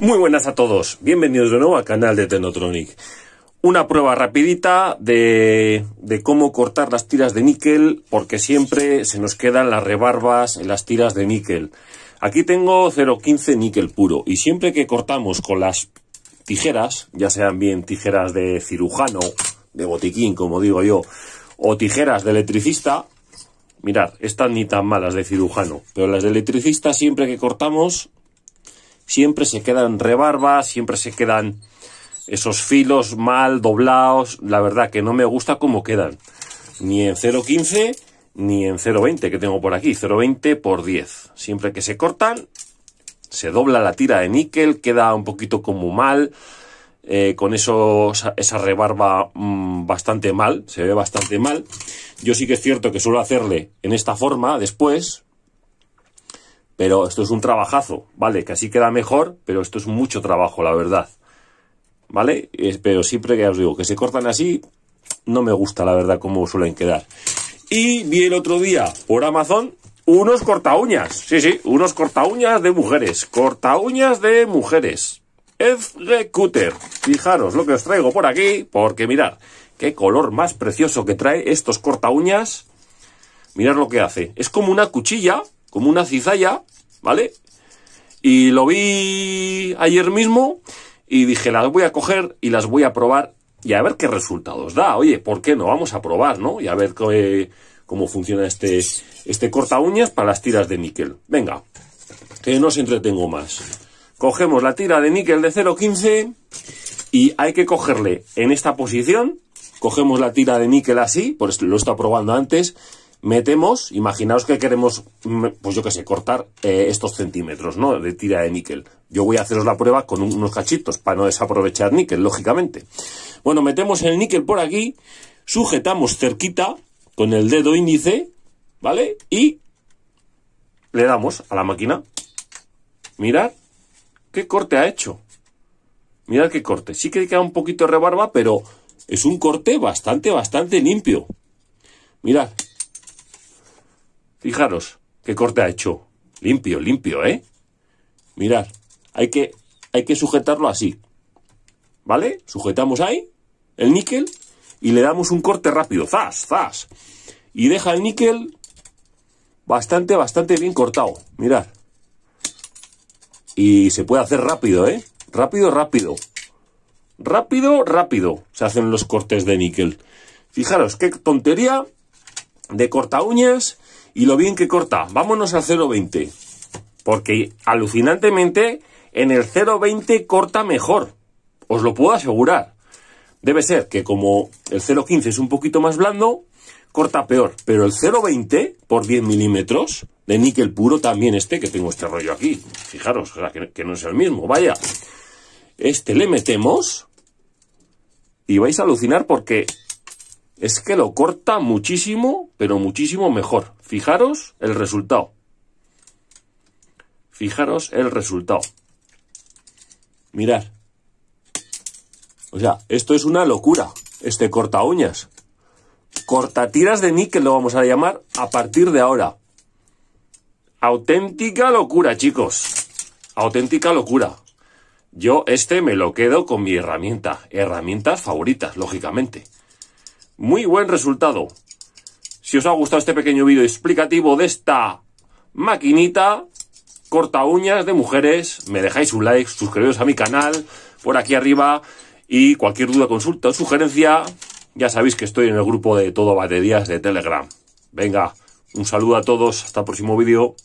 Muy buenas a todos, bienvenidos de nuevo al canal de Tenotronic. Una prueba rapidita de, de, cómo cortar las tiras de níquel, porque siempre se nos quedan las rebarbas en las tiras de níquel. Aquí tengo 0.15 níquel puro, y siempre que cortamos con las tijeras, ya sean bien tijeras de cirujano, de botiquín, como digo yo, o tijeras de electricista, mirad, estas ni tan malas de cirujano, pero las de electricista siempre que cortamos siempre se quedan rebarbas, siempre se quedan esos filos mal doblados. La verdad que no me gusta cómo quedan. Ni en 0.15 ni en 0.20 que tengo por aquí. 0.20 por 10. Siempre que se cortan, se dobla la tira de níquel, queda un poquito como mal. Eh, con eso, esa rebarba mm, bastante mal, se ve bastante mal. Yo sí que es cierto que suelo hacerle en esta forma después, pero esto es un trabajazo, ¿vale? Que así queda mejor, pero esto es mucho trabajo, la verdad. ¿Vale? Pero siempre que os digo que se cortan así, no me gusta, la verdad, cómo suelen quedar. Y vi el otro día por Amazon unos cortaúñas. Sí, sí, unos cortaúñas de mujeres. Cortaúñas de mujeres. Cutter. Fijaros lo que os traigo por aquí, porque mirad, qué color más precioso que trae estos cortaúñas. uñas. Mirad lo que hace. Es como una cuchilla, como una cizalla, ¿vale? Y lo vi ayer mismo y dije, las voy a coger y las voy a probar y a ver qué resultados da. Oye, ¿por qué no? Vamos a probar, ¿no? Y a ver cómo funciona este, este corta uñas para las tiras de níquel. Venga, que no os entretengo más. Cogemos la tira de níquel de 0.15 y hay que cogerle en esta posición. Cogemos la tira de níquel así, esto lo he estado probando antes, metemos, imaginaos que queremos, mm, pues yo que sé, cortar eh, estos centímetros, ¿no? De tira de níquel. Yo voy a haceros la prueba con unos cachitos para no desaprovechar níquel, lógicamente. Bueno, metemos el níquel por aquí, sujetamos cerquita con el dedo índice, ¿vale? Y le damos a la máquina. Mirad qué corte ha hecho. Mirad qué corte. Sí que queda un poquito de rebarba, pero es un corte bastante, bastante limpio. Mirad, Fijaros, qué corte ha hecho. Limpio, limpio, ¿eh? Mirad, hay que, hay que sujetarlo así. ¿Vale? Sujetamos ahí el níquel y le damos un corte rápido. ¡Zas, zas! Y deja el níquel bastante, bastante bien cortado. Mirad. Y se puede hacer rápido, ¿eh? Rápido, rápido. Rápido, rápido se hacen los cortes de níquel. Fijaros, qué tontería de corta uñas y lo bien que corta. Vámonos al 0,20. Porque alucinantemente en el 0,20 corta mejor. Os lo puedo asegurar. Debe ser que como el 0,15 es un poquito más blando, corta peor. Pero el 0,20 por 10 milímetros de níquel puro también este que tengo este rollo aquí. Fijaros, que no es el mismo. Vaya. Este le metemos y vais a alucinar porque es que lo corta muchísimo, pero muchísimo mejor. Fijaros el resultado. Fijaros el resultado. Mirad. O sea, esto es una locura. Este corta uñas. Corta tiras de níquel lo vamos a llamar a partir de ahora. Auténtica locura, chicos. Auténtica locura. Yo este me lo quedo con mi herramienta. Herramientas favoritas, lógicamente. Muy buen resultado. Si os ha gustado este pequeño vídeo explicativo de esta maquinita corta uñas de mujeres, me dejáis un like, suscribiros a mi canal por aquí arriba y cualquier duda, consulta o sugerencia, ya sabéis que estoy en el grupo de Todo Baterías de Telegram. Venga, un saludo a todos, hasta el próximo vídeo.